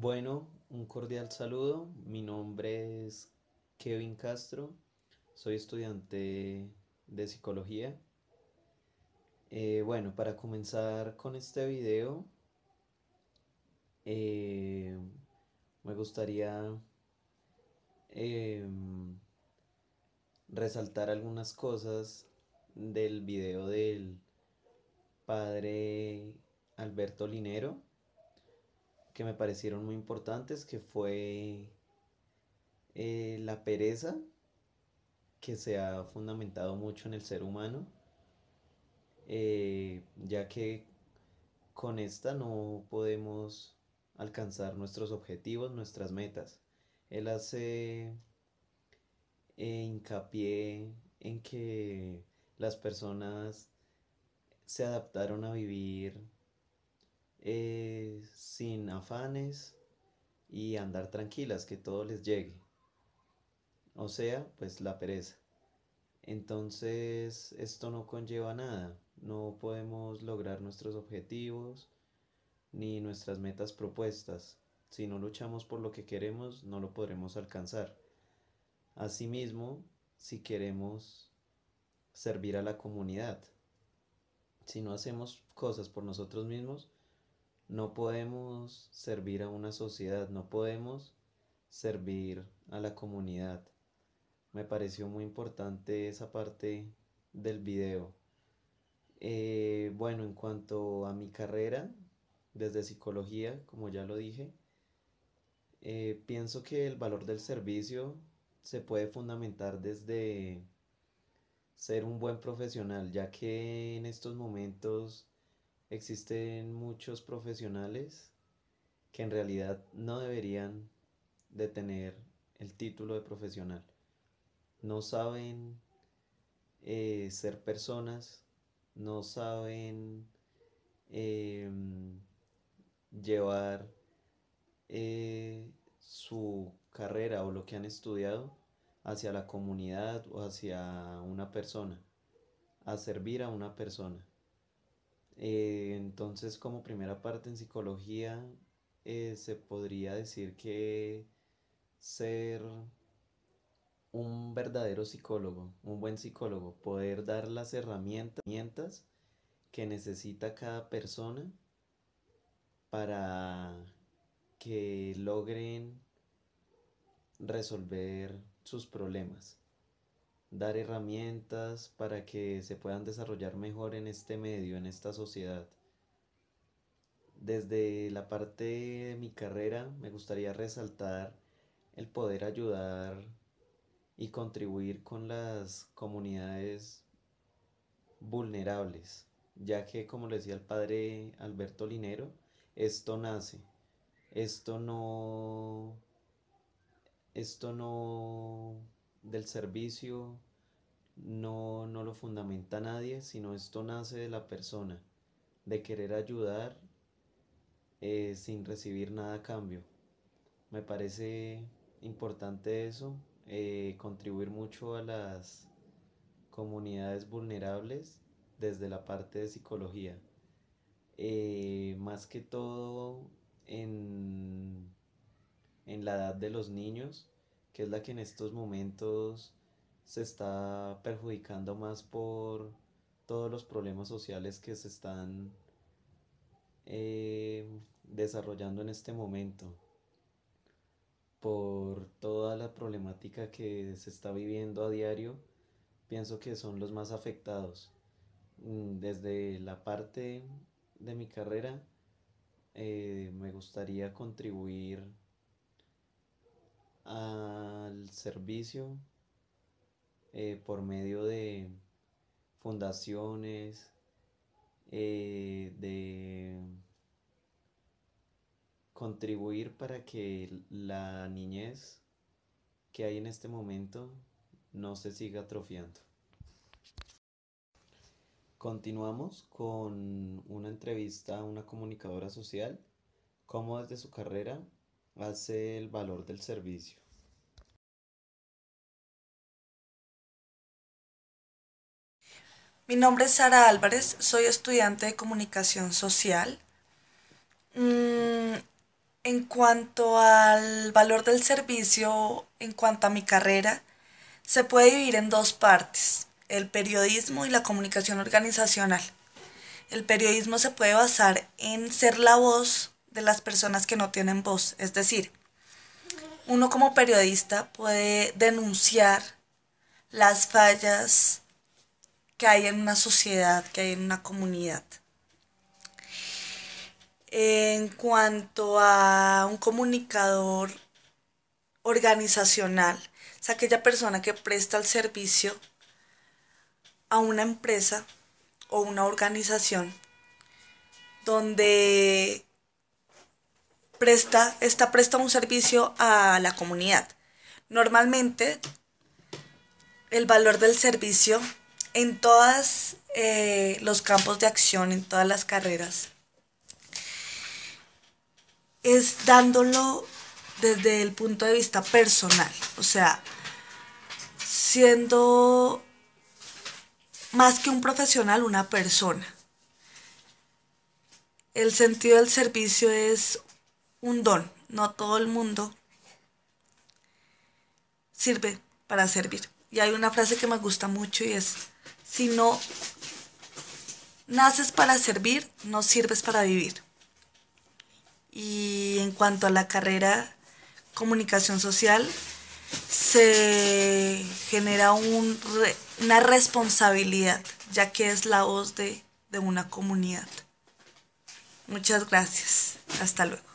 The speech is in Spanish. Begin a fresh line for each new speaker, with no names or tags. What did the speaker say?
Bueno, un cordial saludo. Mi nombre es Kevin Castro. Soy estudiante de psicología. Eh, bueno, para comenzar con este video, eh, me gustaría em, resaltar algunas cosas del video del padre Alberto Linero que me parecieron muy importantes, que fue eh, la pereza, que se ha fundamentado mucho en el ser humano, eh, ya que con esta no podemos alcanzar nuestros objetivos, nuestras metas. Él hace eh, hincapié en que las personas se adaptaron a vivir sin afanes y andar tranquilas, que todo les llegue. O sea, pues la pereza. Entonces, esto no conlleva nada. No podemos lograr nuestros objetivos ni nuestras metas propuestas. Si no luchamos por lo que queremos, no lo podremos alcanzar. Asimismo, si queremos servir a la comunidad, si no hacemos cosas por nosotros mismos, no podemos servir a una sociedad, no podemos servir a la comunidad. Me pareció muy importante esa parte del video. Eh, bueno, en cuanto a mi carrera, desde psicología, como ya lo dije, eh, pienso que el valor del servicio se puede fundamentar desde ser un buen profesional, ya que en estos momentos existen muchos profesionales que en realidad no deberían de tener el título de profesional. No saben eh, ser personas, no saben em, llevar eh, su carrera o lo que han estudiado hacia la comunidad o hacia una persona, a servir a una persona. Eh, entonces, como primera parte en psicología, eh, se podría decir que ser un verdadero psicólogo, un buen psicólogo, poder dar las herramientas que necesita cada persona para que logren resolver sus problemas dar herramientas para que se puedan desarrollar mejor en este medio, en esta sociedad. Desde la parte de mi carrera me gustaría resaltar el poder ayudar y contribuir con las comunidades vulnerables, ya que como decía el padre Alberto Linero, esto nace, esto no, esto no del servicio no, lo fundamenta nadie, sino esto nace de la persona, de querer ayudar eh, sin recibir nada a cambio. Me parece importante eso, eh, contribuir mucho a las comunidades vulnerables desde la parte de psicología. Eh, más que todo en la edad de los niños, que es la que en estos momentos se está perjudicando más por todos los problemas sociales que se están eh, desarrollando en este momento, por toda la problemática que se está viviendo a diario, pienso que son los más afectados. Mm, desde la parte de mi carrera, eh, me gustaría contribuir al servicio eh, por medio de fundaciones, eh, de contribuir para que la niñez que hay en este momento no se siga atrofiando. Continuamos con una entrevista a una comunicadora social, cómo desde su carrera hace el valor del servicio.
Mi nombre es Sara Álvarez, soy estudiante de comunicación social. Mm, en cuanto al valor del servicio, en cuanto a mi carrera, se puede dividir en dos partes, el periodismo y la comunicación organizacional. El periodismo se puede basar en ser la voz de las personas que no tienen voz. Es decir, uno como periodista puede denunciar las fallas que hay en una sociedad, que hay en una comunidad. En cuanto a un comunicador organizacional, es aquella persona que presta el servicio a una empresa o una organización donde presta, esta presta un servicio a la comunidad. Normalmente, el valor del servicio en todos eh, los campos de acción, en todas las carreras, es dándolo desde el punto de vista personal, o sea, siendo más que un profesional, una persona. El sentido del servicio es un don, no todo el mundo sirve para servir. Y hay una frase que me gusta mucho y es, si no naces para servir, no sirves para vivir. Y en cuanto a la carrera comunicación social, se genera una responsabilidad, ya que es la voz de una comunidad. Muchas gracias. Hasta luego.